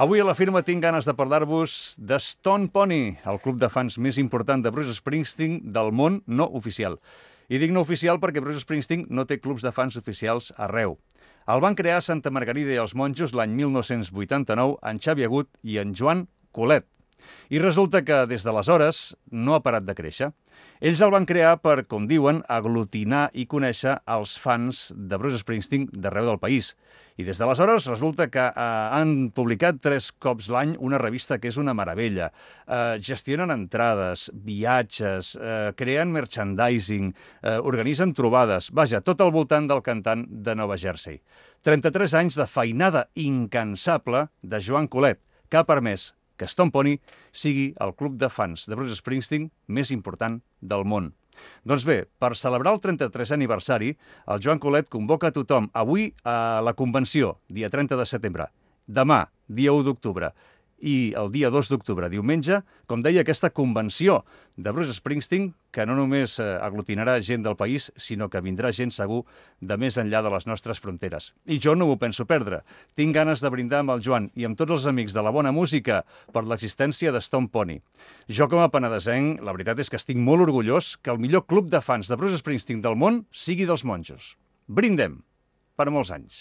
Avui a la firma tinc ganes de parlar-vos de Stone Pony, el club de fans més important de Bruce Springsteen del món no oficial. I dic no oficial perquè Bruce Springsteen no té clubs de fans oficials arreu. El van crear Santa Margarida i els Monjos l'any 1989 en Xavi Agut i en Joan Colet, i resulta que des d'aleshores no ha parat de créixer. Ells el van crear per, com diuen, aglutinar i conèixer els fans de Bruce Springsteen d'arreu del país. I des d'aleshores resulta que eh, han publicat tres cops l'any una revista que és una meravella. Eh, gestionen entrades, viatges, eh, creen merchandising, eh, organitzen trobades, vaja, tot al voltant del cantant de Nova Jersey. 33 anys de feinada incansable de Joan Colet, que ha permès que Stone Pony sigui el club de fans de Bruce Springsteen més important del món. Doncs bé, per celebrar el 33è aniversari, el Joan Colet convoca a tothom avui a la convenció, dia 30 de setembre, demà, dia 1 d'octubre, i el dia 2 d'octubre, diumenge, com deia, aquesta convenció de Bruce Springsteen, que no només eh, aglutinarà gent del país, sinó que vindrà gent segur de més enllà de les nostres fronteres. I jo no ho penso perdre. Tinc ganes de brindar amb el Joan i amb tots els amics de la bona música per l'existència de Stone Pony. Jo, com a penedesenc, la veritat és que estic molt orgullós que el millor club de fans de Bruce Springsteen del món sigui dels monjos. Brindem! Per molts anys.